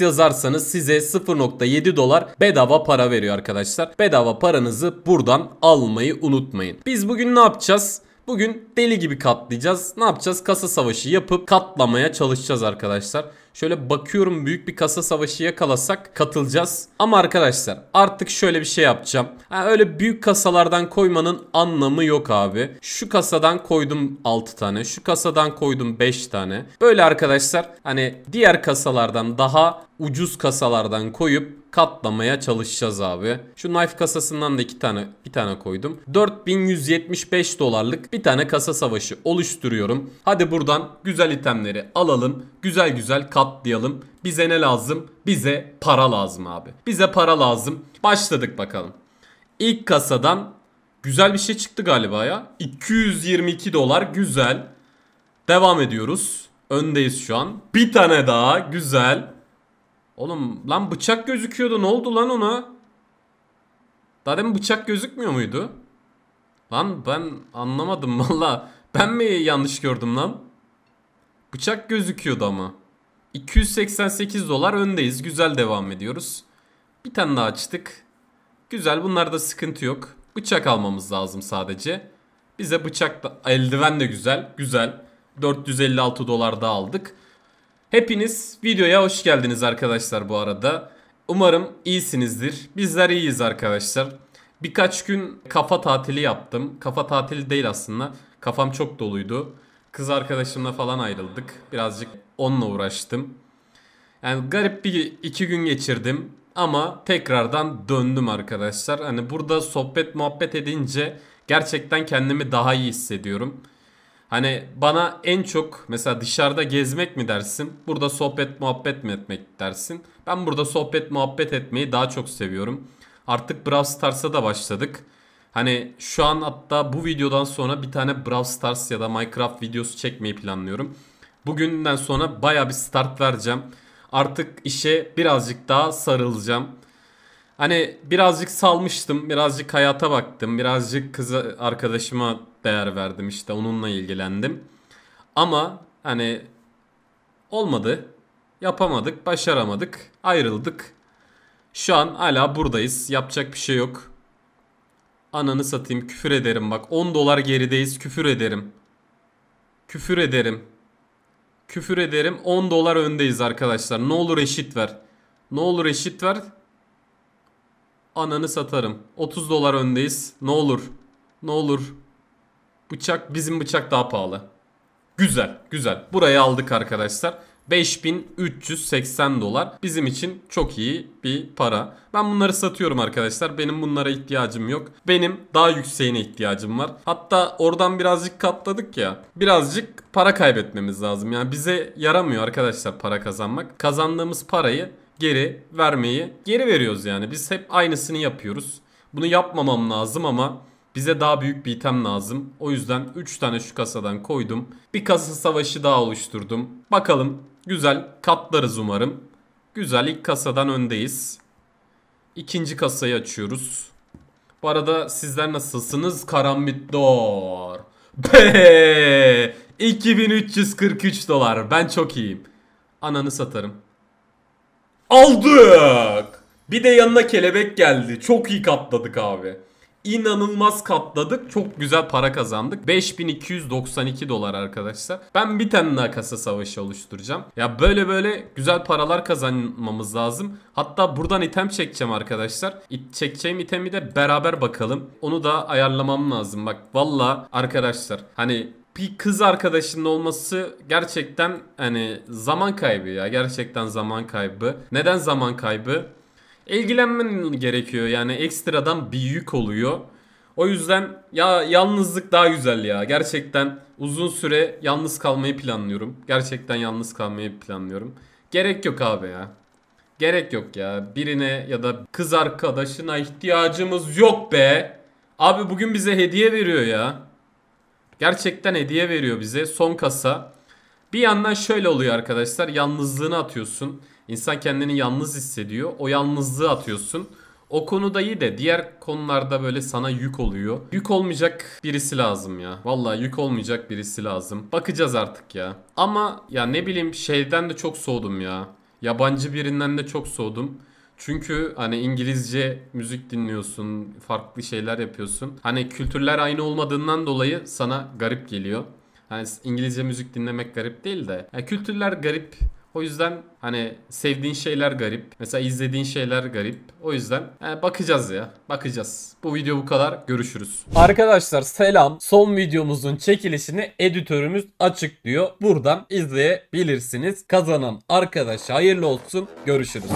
yazarsanız size 0.7 dolar bedava para veriyor arkadaşlar. Bedava paranızı buradan almayı unutmayın. Biz bugün ne yapacağız? Bugün deli gibi katlayacağız. Ne yapacağız? Kasa savaşı yapıp katlamaya çalışacağız arkadaşlar. Şöyle bakıyorum büyük bir kasa savaşı yakalasak katılacağız. Ama arkadaşlar artık şöyle bir şey yapacağım. Ha, öyle büyük kasalardan koymanın anlamı yok abi. Şu kasadan koydum 6 tane. Şu kasadan koydum 5 tane. Böyle arkadaşlar hani diğer kasalardan daha ucuz kasalardan koyup katlamaya çalışacağız abi. Şu knife kasasından da iki tane bir tane koydum. 4175 dolarlık bir tane kasa savaşı oluşturuyorum. Hadi buradan güzel itemleri alalım. Güzel güzel katlayalım. Bize ne lazım? Bize para lazım abi. Bize para lazım. Başladık bakalım. İlk kasadan güzel bir şey çıktı galiba ya. 222 dolar güzel. Devam ediyoruz. Öndeyiz şu an. Bir tane daha güzel. Oğlum lan bıçak gözüküyordu. Ne oldu lan ona? Daha demin bıçak gözükmüyor muydu? Lan ben anlamadım valla. Ben mi yanlış gördüm lan? Bıçak gözüküyordu ama. 288 dolar öndeyiz. Güzel devam ediyoruz. Bir tane daha açtık. Güzel bunlarda sıkıntı yok. Bıçak almamız lazım sadece. Bize bıçak da eldiven de güzel. Güzel. 456 dolar da aldık. Hepiniz videoya hoş geldiniz arkadaşlar bu arada. Umarım iyisinizdir. Bizler iyiyiz arkadaşlar. Birkaç gün kafa tatili yaptım. Kafa tatili değil aslında. Kafam çok doluydu. Kız arkadaşımla falan ayrıldık. Birazcık onunla uğraştım. Yani garip bir iki gün geçirdim. Ama tekrardan döndüm arkadaşlar. Hani burada sohbet muhabbet edince gerçekten kendimi daha iyi hissediyorum. Hani bana en çok mesela dışarıda gezmek mi dersin? Burada sohbet muhabbet mi etmek dersin? Ben burada sohbet muhabbet etmeyi daha çok seviyorum. Artık Brawl Stars'a da başladık. Hani şu an hatta bu videodan sonra bir tane Brawl Stars ya da Minecraft videosu çekmeyi planlıyorum. Bugünden sonra baya bir start vereceğim. Artık işe birazcık daha sarılacağım. Hani birazcık salmıştım, birazcık hayata baktım, birazcık kız arkadaşıma değer verdim işte onunla ilgilendim. Ama hani olmadı. Yapamadık, başaramadık, ayrıldık. Şu an hala buradayız. Yapacak bir şey yok. Ananı satayım küfür ederim bak. 10 dolar gerideyiz küfür ederim. Küfür ederim. Küfür ederim 10 dolar öndeyiz arkadaşlar. Ne olur eşit ver. Ne olur eşit ver. Ananı satarım. 30 dolar öndeyiz. Ne olur. Ne olur. Bıçak bizim bıçak daha pahalı. Güzel güzel. Burayı aldık arkadaşlar. 5380 dolar bizim için çok iyi bir para. Ben bunları satıyorum arkadaşlar. Benim bunlara ihtiyacım yok. Benim daha yükseğine ihtiyacım var. Hatta oradan birazcık katladık ya. Birazcık para kaybetmemiz lazım. Yani bize yaramıyor arkadaşlar para kazanmak. Kazandığımız parayı geri vermeyi geri veriyoruz yani. Biz hep aynısını yapıyoruz. Bunu yapmamam lazım ama bize daha büyük bir item lazım. O yüzden 3 tane şu kasadan koydum. Bir kasa savaşı daha oluşturdum. Bakalım güzel katlarız umarım. Güzel ilk kasadan öndeyiz. İkinci kasayı açıyoruz. Bu arada sizler nasılsınız? Karambit Dor. Be! 2343 dolar. Ben çok iyiyim. Ananı satarım. Aldık. Bir de yanına kelebek geldi. Çok iyi katladık abi inanılmaz katladık. Çok güzel para kazandık. 5292 dolar arkadaşlar. Ben bir tane daha kasa savaşı oluşturacağım. Ya böyle böyle güzel paralar kazanmamız lazım. Hatta buradan item çekeceğim arkadaşlar. İt çekeceğim itemi de beraber bakalım. Onu da ayarlamam lazım. Bak valla arkadaşlar hani bir kız arkadaşının olması gerçekten hani zaman kaybı ya. Gerçekten zaman kaybı. Neden zaman kaybı? ilgilenmen gerekiyor. Yani ekstradan bir yük oluyor. O yüzden ya yalnızlık daha güzel ya. Gerçekten uzun süre yalnız kalmayı planlıyorum. Gerçekten yalnız kalmayı planlıyorum. Gerek yok abi ya. Gerek yok ya. Birine ya da kız arkadaşına ihtiyacımız yok be. Abi bugün bize hediye veriyor ya. Gerçekten hediye veriyor bize. Son kasa. Bir yandan şöyle oluyor arkadaşlar. Yalnızlığını atıyorsun. İnsan kendini yalnız hissediyor. O yalnızlığı atıyorsun. O konuda iyi de diğer konularda böyle sana yük oluyor. Yük olmayacak birisi lazım ya. Valla yük olmayacak birisi lazım. Bakacağız artık ya. Ama ya ne bileyim şeyden de çok soğudum ya. Yabancı birinden de çok soğudum. Çünkü hani İngilizce müzik dinliyorsun, farklı şeyler yapıyorsun. Hani kültürler aynı olmadığından dolayı sana garip geliyor. Hani İngilizce müzik dinlemek garip değil de. Yani kültürler garip. O yüzden hani sevdiğin şeyler garip. Mesela izlediğin şeyler garip. O yüzden yani e, bakacağız ya. Bakacağız. Bu video bu kadar. Görüşürüz. Arkadaşlar selam. Son videomuzun çekilişini editörümüz açıklıyor. Buradan izleyebilirsiniz. Kazanan arkadaş hayırlı olsun. Görüşürüz.